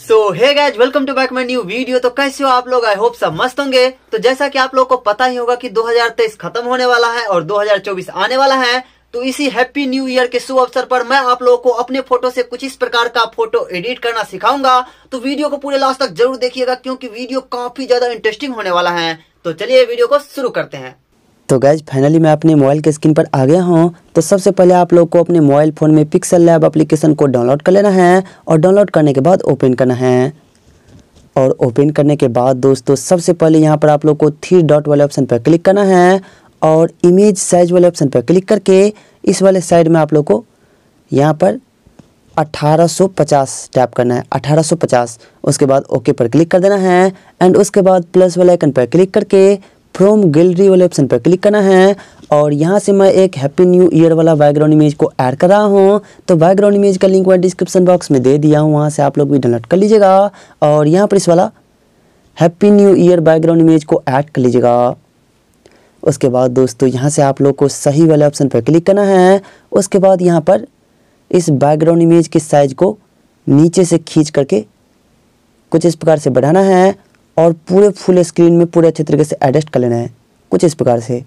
so hey guys welcome to back my new video तो कैसे हो आप लोग आई होप सब मस्त होंगे तो जैसा कि आप लोग को पता ही होगा कि 2023 खत्म होने वाला है और 2024 आने वाला है तो इसी हैप्पी न्यू ईयर के शुभ अवसर पर मैं आप लोगों को अपने फोटो से कुछ इस प्रकार का फोटो एडिट करना सिखाऊंगा तो वीडियो को पूरे लास्ट तक जरूर देखिएगा क्योंकि वीडियो काफी ज्यादा इंटरेस्टिंग होने वाला है तो चलिए वीडियो को शुरू करते हैं तो गैज फाइनली मैं अपने मोबाइल के स्क्रीन पर आ गया हूँ तो सबसे पहले आप लोग को अपने मोबाइल फ़ोन में पिक्सल लैब एप्लीकेशन को डाउनलोड कर लेना है और डाउनलोड करने के बाद ओपन करना है और ओपन करने के बाद दोस्तों सबसे पहले यहाँ पर आप लोग को थ्री डॉट वाले ऑप्शन पर क्लिक करना है और इमेज साइज वाले ऑप्शन पर क्लिक करके इस वाले साइड में आप लोग को यहाँ पर 1850 टैप करना है 1850 उसके बाद ओके पर क्लिक कर देना है एंड उसके बाद प्लस वाले आइकन पर क्लिक करके फ्रॉम गैलरी वाले ऑप्शन पर क्लिक करना है और यहाँ से मैं एक हैप्पी न्यू ईयर वाला बैकग्राउंड इमेज को ऐड कर रहा हूँ तो बैकग्राउंड इमेज का लिंक मैं डिस्क्रिप्शन बॉक्स में दे दिया हूँ वहाँ से आप लोग भी डाउनलोड कर लीजिएगा और यहाँ पर इस वाला happy new year background image को ऐड कर लीजिएगा उसके बाद दोस्तों यहाँ से आप लोग को सही वाले ऑप्शन पर क्लिक करना है उसके बाद यहाँ पर इस बैकग्राउंड इमेज के साइज को नीचे से खींच करके कुछ इस प्रकार से बढ़ाना है और पूरे फुल स्क्रीन में पूरे अच्छे तरीके से एडजस्ट कर लेना है कुछ इस प्रकार से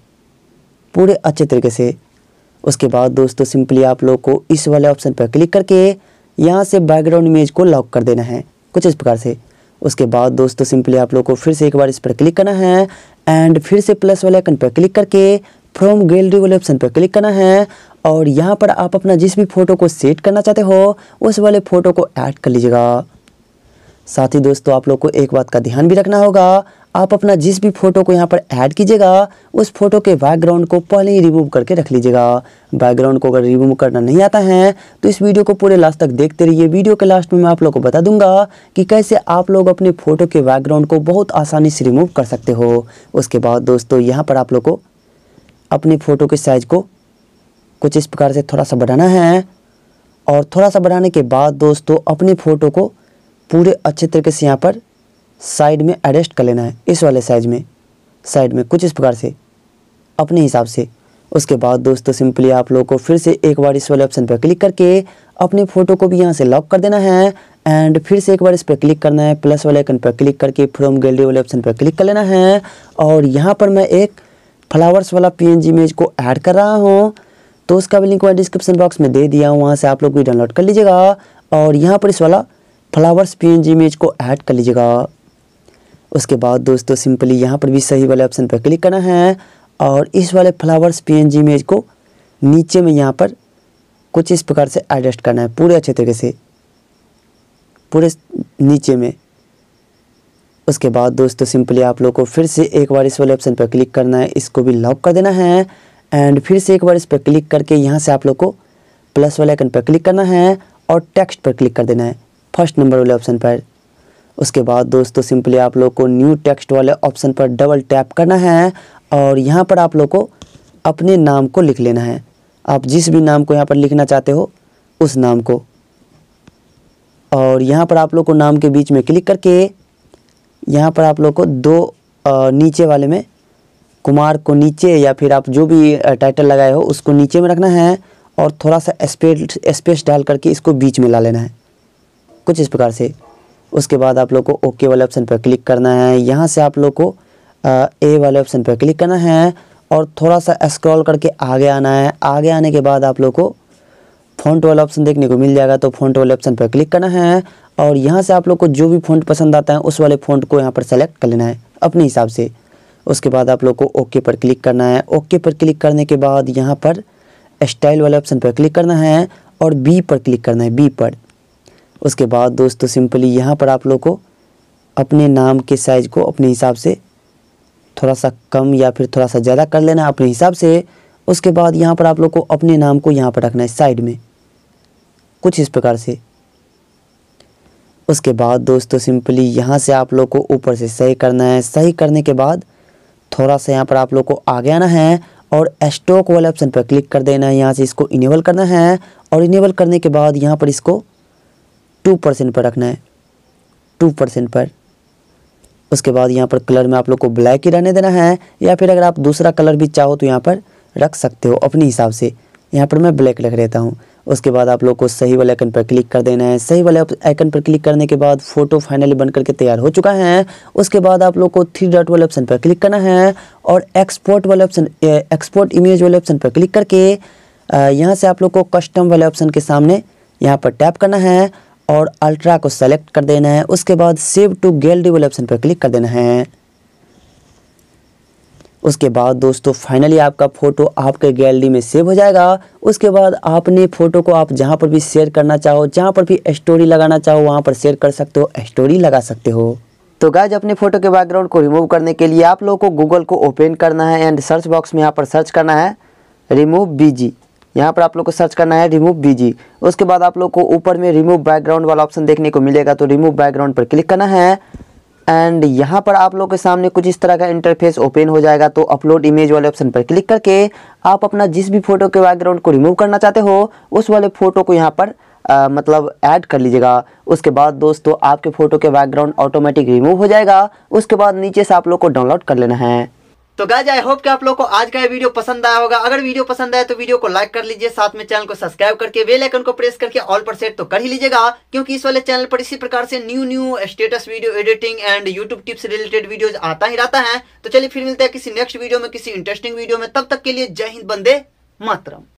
पूरे अच्छे तरीके से उसके बाद दोस्तों सिंपली आप लोग को इस वाले ऑप्शन पर क्लिक करके यहाँ से बैकग्राउंड इमेज को लॉक कर देना है कुछ इस प्रकार से उसके बाद दोस्तों सिंपली आप लोग को फिर से एक बार इस पर क्लिक करना है एंड फिर से प्लस वाले आइकन पर क्लिक करके फ्रॉम गैलरी वाले ऑप्शन पर क्लिक करना है और यहाँ पर आप अपना जिस भी फोटो को सेट करना चाहते हो उस वाले फोटो को ऐड कर लीजिएगा साथ ही दोस्तों आप लोग को एक बात का ध्यान भी रखना होगा आप अपना जिस भी फोटो को यहाँ पर ऐड कीजिएगा उस फोटो के बैकग्राउंड को पहले ही रिमूव करके रख लीजिएगा बैकग्राउंड को अगर रिमूव करना नहीं आता है तो इस वीडियो को पूरे लास्ट तक देखते रहिए वीडियो के लास्ट में मैं आप लोग को बता दूंगा कि कैसे आप लोग अपने फोटो के बैकग्राउंड को बहुत आसानी से रिमूव कर सकते हो उसके बाद दोस्तों यहाँ पर आप लोग को अपने फ़ोटो के साइज़ को कुछ इस प्रकार से थोड़ा सा बढ़ाना है और थोड़ा सा बढ़ाने के बाद दोस्तों अपने फ़ोटो को पूरे अच्छे तरीके से यहाँ पर साइड में एडजस्ट कर लेना है इस वाले साइज में साइड में कुछ इस प्रकार से अपने हिसाब से उसके बाद दोस्तों सिंपली आप लोगों को फिर से एक बार इस वाले ऑप्शन पर क्लिक करके अपने फ़ोटो को भी यहाँ से लॉक कर देना है एंड फिर से एक बार इस पर क्लिक करना है प्लस वाले आइकन पर क्लिक करके फ्रॉम गैलरी वाले ऑप्शन पर क्लिक कर लेना है और यहाँ पर मैं एक फ्लावर्स वाला पी इमेज को ऐड कर रहा हूँ तो उसका भी लिंक मैं डिस्क्रिप्शन बॉक्स में दे दिया हूँ वहाँ से आप लोग भी डाउनलोड कर लीजिएगा और यहाँ पर इस वाला फ्लावर्स पीएनजी इमेज को ऐड कर लीजिएगा उसके बाद दोस्तों सिंपली यहाँ पर भी सही वाले ऑप्शन पर क्लिक करना है और इस वाले फ्लावर्स जी इमेज को नीचे में यहाँ पर कुछ इस प्रकार से एडजस्ट करना है पूरे अच्छे तरीके से पूरे नीचे में उसके बाद दोस्तों सिंपली आप लोग को फिर से एक बार इस वाले ऑप्शन पर क्लिक करना है इसको भी लॉक कर देना है एंड फिर से एक बार इस पर क्लिक करके यहाँ से आप लोग को प्लस वाले आइकन पर क्लिक करना है और टेक्स्ट पर क्लिक कर देना है फर्स्ट नंबर वाले ऑप्शन पर उसके बाद दोस्तों सिंपली आप लोग को न्यू टेक्स्ट वाले ऑप्शन पर डबल टैप करना है और यहाँ पर आप लोग को अपने नाम को लिख लेना है आप जिस भी नाम को यहाँ पर लिखना चाहते हो उस नाम को और यहाँ पर आप लोग को नाम के बीच में क्लिक करके यहाँ पर आप लोग को दो नीचे वाले में कुमार को नीचे या फिर आप जो भी टाइटल लगाए हो उसको नीचे में रखना है और थोड़ा सा स्पेस स्पेस डाल करके इसको बीच में ला लेना है कुछ इस प्रकार से उसके बाद आप लोग को ओके वाले ऑप्शन पर क्लिक करना है यहाँ से आप लोग को ए वाले ऑप्शन पर क्लिक करना है और थोड़ा सा स्क्रॉल करके आगे आना है आगे आने के बाद आप लोग को फ़ॉन्ट वाला ऑप्शन देखने को मिल जाएगा तो फ़ॉन्ट वाले ऑप्शन पर क्लिक करना है और यहाँ से आप लोग को जो भी फ़ॉन्ट पसंद आता है उस वाले फ़ॉन्ट को यहाँ पर सेलेक्ट कर लेना है अपने हिसाब से उसके बाद आप लोग को ओके पर क्लिक करना है ओके पर क्लिक करने के बाद यहाँ पर स्टाइल वाले ऑप्शन पर क्लिक करना है और बी पर क्लिक करना है बी पर उसके बाद दोस्तों सिंपली यहाँ पर आप लोग को अपने नाम के साइज़ को अपने हिसाब से थोड़ा सा कम या फिर थोड़ा सा ज़्यादा कर लेना अपने हिसाब से उसके बाद यहाँ पर आप लोग को अपने नाम को यहाँ पर रखना है साइड में कुछ इस प्रकार से उसके बाद दोस्तों सिंपली यहाँ से आप लोग को ऊपर से सही करना है सही करने के बाद थोड़ा सा यहाँ पर आप लोग को आगे आना है और स्टॉक वाले ऑप्शन पर क्लिक कर देना है यहाँ से इसको इनेबल करना है और इनेबल करने के बाद यहाँ पर इसको टू परसेंट पर रखना है टू परसेंट पर उसके बाद यहाँ पर कलर में आप लोग को ब्लैक ही रहने देना है या फिर अगर आप दूसरा कलर भी चाहो तो यहाँ पर रख सकते हो अपने हिसाब से यहाँ पर मैं ब्लैक रख लेता हूँ उसके बाद आप लोग को सही वाले आइकन पर क्लिक कर देना है सही वाले आइकन पर क्लिक करने के बाद फोटो फाइनली बन करके तैयार हो चुका है उसके बाद आप लोग को थ्री डॉट वाले ऑप्शन पर क्लिक करना है और एक्सपोर्ट वाले ऑप्शन एक्सपोर्ट इमेज वाले ऑप्शन पर क्लिक करके यहाँ से आप लोग को कस्टम वाले ऑप्शन के सामने यहाँ पर टैप करना है और अल्ट्रा को सेलेक्ट कर देना है उसके बाद सेव टू गैलरी वाले ऑप्शन पर क्लिक कर देना है उसके बाद दोस्तों फाइनली आपका फ़ोटो आपके गैलरी में सेव हो जाएगा उसके बाद आपने फ़ोटो को आप जहां पर भी शेयर करना चाहो जहां पर भी स्टोरी लगाना चाहो वहां पर शेयर कर सकते हो स्टोरी लगा सकते हो तो गाइज अपने फोटो के बैकग्राउंड को रिमूव करने के लिए आप लोगों को गूगल को ओपन करना है एंड सर्च बॉक्स में यहाँ पर सर्च करना है रिमूव बीजी यहाँ पर आप लोग को सर्च करना है रिमूव बीजी उसके बाद आप लोग को ऊपर में रिमूव बैकग्राउंड वाला ऑप्शन देखने को मिलेगा तो रिमूव बैकग्राउंड पर क्लिक करना है एंड यहाँ पर आप लोग के सामने कुछ इस तरह का इंटरफेस ओपन हो जाएगा तो अपलोड इमेज वाले ऑप्शन पर क्लिक करके आप अपना जिस भी फोटो के बैकग्राउंड को रिमूव करना चाहते हो उस वाले फ़ोटो को यहाँ पर आ, मतलब ऐड कर लीजिएगा उसके बाद दोस्तों आपके फ़ोटो के बैकग्राउंड ऑटोमेटिक रिमूव हो जाएगा उसके बाद नीचे से आप लोग को डाउनलोड कर लेना है तो गाइज आई होप कि आप लोग को आज का वीडियो पसंद आया होगा अगर वीडियो पसंद आया तो वीडियो को लाइक कर लीजिए साथ में चैनल को सब्सक्राइब करके बेल आइकन को प्रेस करके ऑल पर सेट तो कर ही लीजिएगा क्योंकि इस वाले चैनल पर इसी प्रकार से new new status video editing and YouTube tips related video आता ही रहता है तो चलिए फिर मिलता है किसी नेक्स्ट वीडियो में किसी इंटरेस्टिंग वीडियो में तब तक के लिए जय हिंद बंदे मातरम